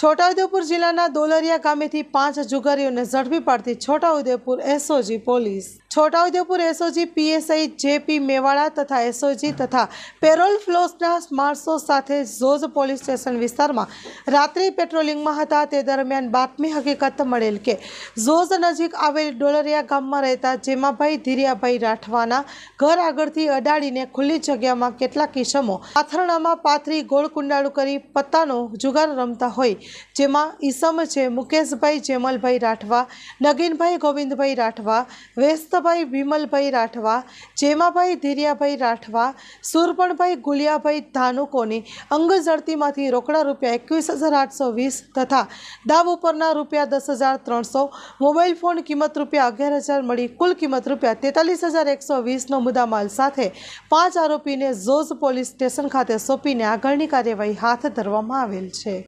છોટાઉદેપુર જિલ્લાના દોલરિયા ગામેથી પાંચ જુગારીઓને ઝડપી પાડતી Chhota Udepur SOG police Chhota Udepur SOG PSI JP Mewada તથા એસઓજી તથા પેરોલ ફ્લોસના માણસો સાથે ઝોઝ પોલીસ સ્ટેશન વિસ્તારમાં રાત્રિ પેટ્રોલિંગમાં હતા તે દરમિયાન બાતમી હકીકત મળેલ કે ઝોઝ નજીક આવેલ ડોલરિયા ગામમાં રહેતા જેમાભાઈ ધીરિયાભાઈ રાઠવાના ઘર આગળથી અડાડીને ખુલ્લી જગ્યામાં કેટલાક કિશમો પાથરણામાં પાથરી ગોળ કુંડાળું કરી પત્તાનો જુગાર રમતા હોય જેમાં ઈસમ છે મુકેશભાઈ જેમલભાઈ રાઠવા નગીનભાઈ ગોવિંદભાઈ રાઠવા વેસ્તભાઈ વિમલભાઈ રાઠવા જેમાભાઈ ધીરિયાભાઈ રાઠવા સુરપણભાઈ ગુલિયાભાઈ ધાનુકોની અંગઝડતીમાંથી રોકડા રૂપિયા એકવીસ હજાર આઠસો વીસ તથા દાવ ઉપરના રૂપિયા દસ હજાર ત્રણસો મોબાઈલ ફોન કિંમત રૂપિયા અગિયાર હજાર મળી કુલ કિંમત રૂપિયા તેતાલીસ હજાર એકસો વીસનો મુદ્દામાલ સાથે પાંચ આરોપીને ઝોઝ પોલીસ સ્ટેશન ખાતે સોંપીને આગળની કાર્યવાહી હાથ ધરવામાં આવેલ છે